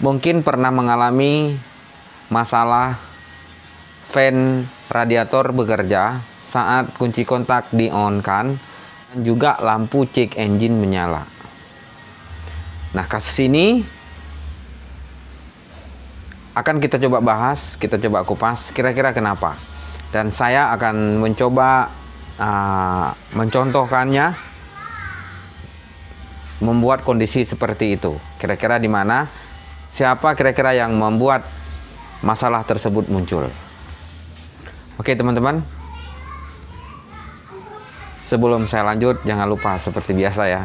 mungkin pernah mengalami masalah fan radiator bekerja saat kunci kontak di on kan dan juga lampu check engine menyala. Nah, kasus ini akan kita coba bahas, kita coba kupas kira-kira kenapa. Dan saya akan mencoba uh, mencontohkannya membuat kondisi seperti itu. Kira-kira di mana siapa kira-kira yang membuat masalah tersebut muncul. Oke teman-teman, sebelum saya lanjut jangan lupa seperti biasa ya.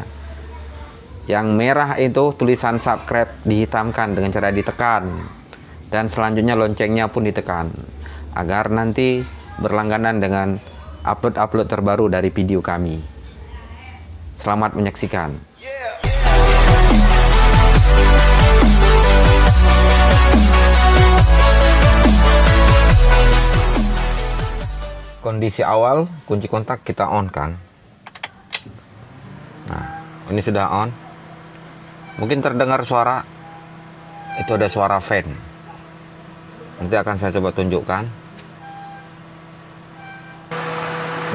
Yang merah itu tulisan subscribe dihitamkan dengan cara ditekan dan selanjutnya loncengnya pun ditekan agar nanti berlangganan dengan upload-upload terbaru dari video kami. Selamat menyaksikan. Yeah. kondisi awal kunci kontak kita on kan nah ini sudah on mungkin terdengar suara itu ada suara fan nanti akan saya coba tunjukkan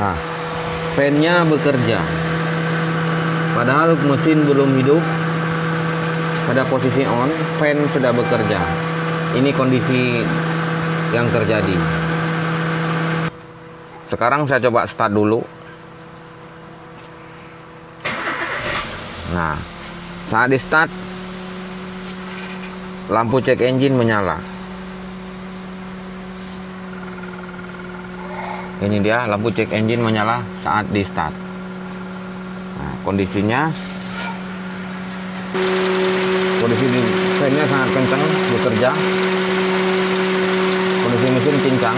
nah fannya bekerja padahal mesin belum hidup pada posisi on fan sudah bekerja ini kondisi yang terjadi sekarang saya coba start dulu. Nah, saat di start lampu check engine menyala. Ini dia lampu check engine menyala saat di start. Nah, kondisinya kondisi fannya sangat kencang bekerja. Kondisi mesin cincang.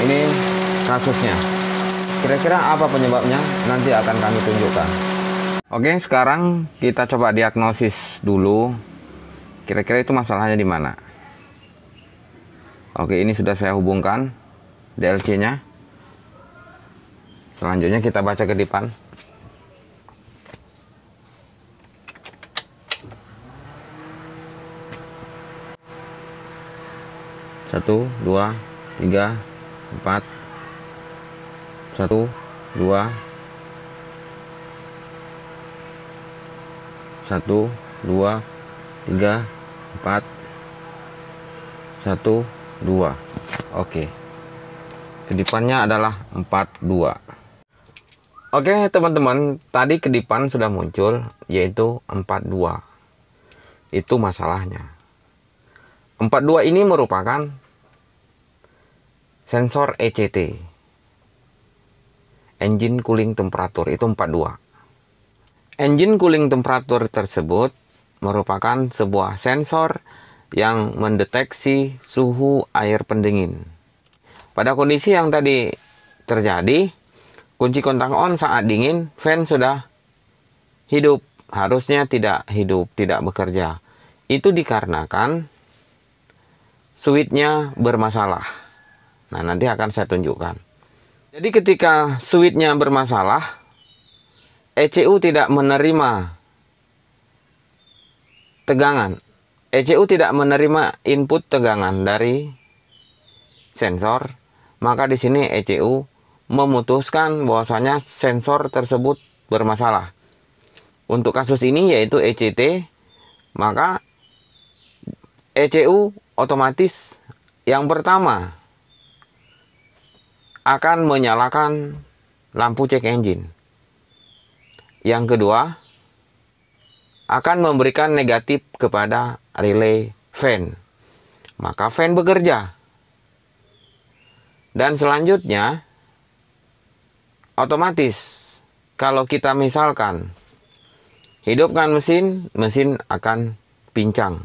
Ini kasusnya. Kira-kira apa penyebabnya? Nanti akan kami tunjukkan. Oke, sekarang kita coba diagnosis dulu. Kira-kira itu masalahnya di mana? Oke, ini sudah saya hubungkan DLC-nya. Selanjutnya kita baca ke depan. Satu, dua, tiga, empat satu dua satu dua tiga empat satu dua oke kedipannya adalah empat dua Oke teman-teman, tadi kedipan sudah muncul yaitu empat dua Itu masalahnya. empat dua ini merupakan Sensor ECT. Engine cooling temperature itu 42. Engine cooling temperature tersebut merupakan sebuah sensor yang mendeteksi suhu air pendingin. Pada kondisi yang tadi terjadi, kunci kontak on saat dingin, fan sudah hidup. Harusnya tidak hidup, tidak bekerja. Itu dikarenakan switchnya bermasalah. Nah, nanti akan saya tunjukkan. Jadi ketika switchnya bermasalah, ECU tidak menerima tegangan. ECU tidak menerima input tegangan dari sensor, maka di sini ECU memutuskan bahwasanya sensor tersebut bermasalah. Untuk kasus ini yaitu ECT, maka ECU otomatis yang pertama akan menyalakan lampu check engine. Yang kedua, akan memberikan negatif kepada relay fan. Maka fan bekerja. Dan selanjutnya, otomatis kalau kita misalkan hidupkan mesin, mesin akan pincang.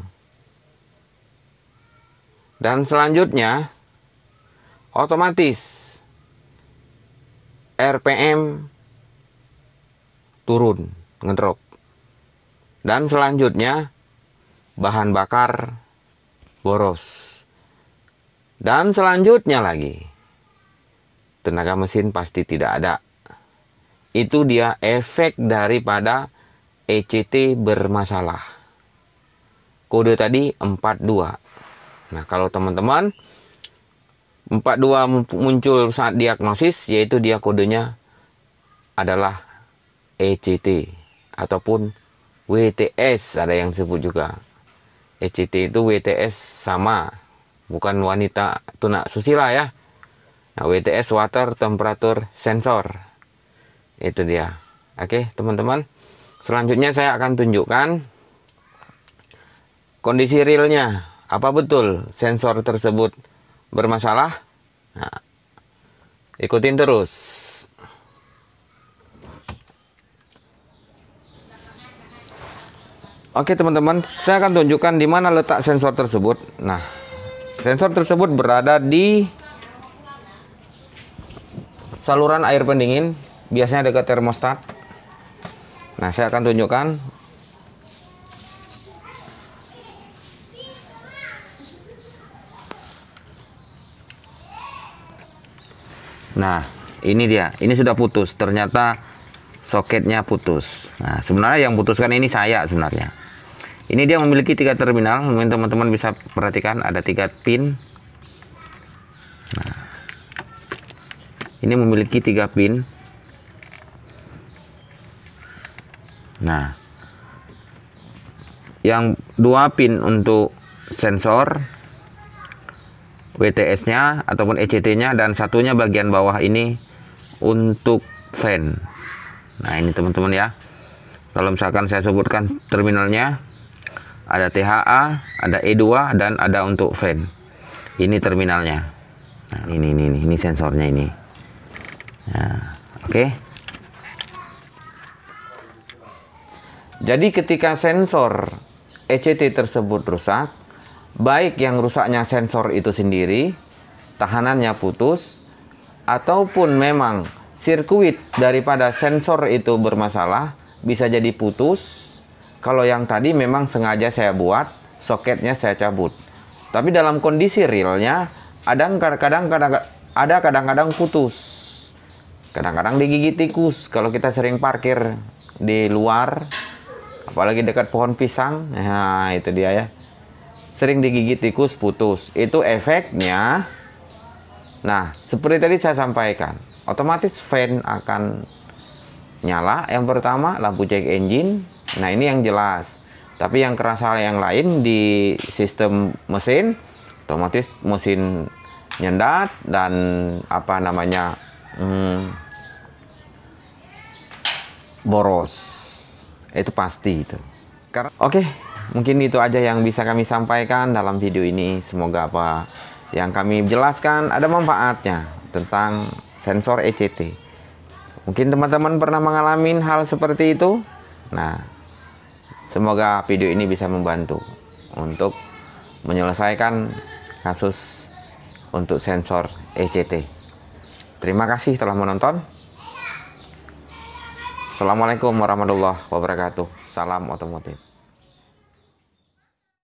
Dan selanjutnya, otomatis RPM turun, ngedrop. Dan selanjutnya bahan bakar boros. Dan selanjutnya lagi tenaga mesin pasti tidak ada. Itu dia efek daripada ECT bermasalah. Kode tadi 42. Nah, kalau teman-teman 42 muncul saat diagnosis yaitu dia kodenya adalah ECT ataupun WTS ada yang sebut juga. ECT itu WTS sama bukan wanita tunak susila ya. Nah, WTS water temperature sensor. Itu dia. Oke, teman-teman. Selanjutnya saya akan tunjukkan kondisi realnya. Apa betul sensor tersebut bermasalah nah, ikutin terus Oke teman-teman, saya akan tunjukkan di mana letak sensor tersebut. Nah, sensor tersebut berada di saluran air pendingin, biasanya dekat termostat. Nah, saya akan tunjukkan Nah, ini dia. Ini sudah putus. Ternyata soketnya putus. Nah, sebenarnya yang putuskan ini saya sebenarnya. Ini dia memiliki tiga terminal. Mungkin teman-teman bisa perhatikan ada tiga pin. Nah, ini memiliki tiga pin. Nah, yang dua pin untuk sensor, WTS-nya ataupun ECT-nya dan satunya bagian bawah ini untuk fan. Nah, ini teman-teman ya. Kalau misalkan saya sebutkan terminalnya ada THA, ada E2 dan ada untuk fan. Ini terminalnya. Nah, ini ini ini, ini sensornya ini. Nah, oke. Okay. Jadi ketika sensor ECT tersebut rusak, baik yang rusaknya sensor itu sendiri, tahanannya putus, ataupun memang sirkuit daripada sensor itu bermasalah, bisa jadi putus. Kalau yang tadi memang sengaja saya buat, soketnya saya cabut. Tapi dalam kondisi realnya, ada kadang-kadang ada kadang-kadang putus. Kadang-kadang digigit tikus kalau kita sering parkir di luar, apalagi dekat pohon pisang. Nah, itu dia ya sering digigit tikus putus. Itu efeknya. Nah, seperti tadi saya sampaikan, otomatis fan akan nyala. Yang pertama lampu check engine. Nah, ini yang jelas. Tapi yang kerasa yang lain di sistem mesin, otomatis mesin nyendat dan apa namanya hmm, boros. Itu pasti itu. Oke, okay mungkin itu aja yang bisa kami sampaikan dalam video ini. Semoga apa yang kami jelaskan ada manfaatnya tentang sensor ECT. Mungkin teman-teman pernah mengalami hal seperti itu. Nah, semoga video ini bisa membantu untuk menyelesaikan kasus untuk sensor ECT. Terima kasih telah menonton. Assalamualaikum warahmatullahi wabarakatuh. Salam otomotif.